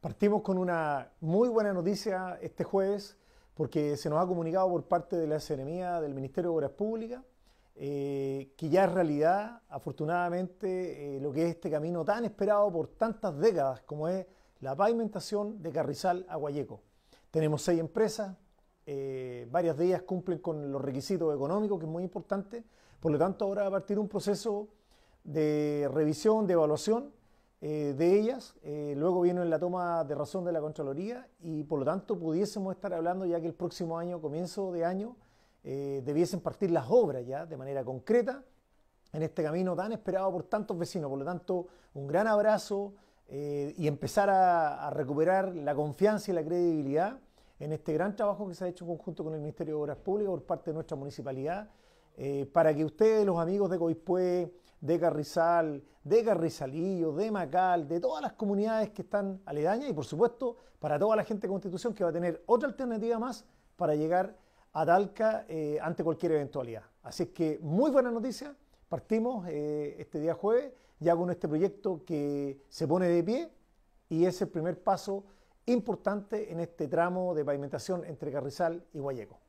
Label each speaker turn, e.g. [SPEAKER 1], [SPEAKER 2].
[SPEAKER 1] Partimos con una muy buena noticia este jueves porque se nos ha comunicado por parte de la Seremía del Ministerio de Obras Públicas eh, que ya es realidad, afortunadamente, eh, lo que es este camino tan esperado por tantas décadas como es la pavimentación de Carrizal a Guayeco. Tenemos seis empresas, eh, varias de ellas cumplen con los requisitos económicos, que es muy importante, por lo tanto ahora va a partir un proceso de revisión, de evaluación, eh, de ellas. Eh, luego luego viene la toma de razón de la Contraloría y por lo tanto pudiésemos estar hablando ya que el próximo año, comienzo de año, eh, debiesen partir las obras ya de manera concreta en este camino tan esperado por tantos vecinos. Por lo tanto, un gran abrazo y empezar a, recuperar la confianza y la credibilidad en este gran trabajo que se ha hecho en conjunto con el Ministerio de Obras Públicas por parte de nuestra municipalidad, para que ustedes, los amigos de Coispue, de Carrizal, de Carrizalillo, de Macal, de todas las comunidades que están aledañas y por supuesto para toda la gente de Constitución que va a tener otra alternativa más para llegar a Talca eh, ante cualquier eventualidad. Así que muy buena noticia, partimos eh, este día jueves ya con este proyecto que se pone de pie y es el primer paso importante en este tramo de pavimentación entre Carrizal y Guayeco.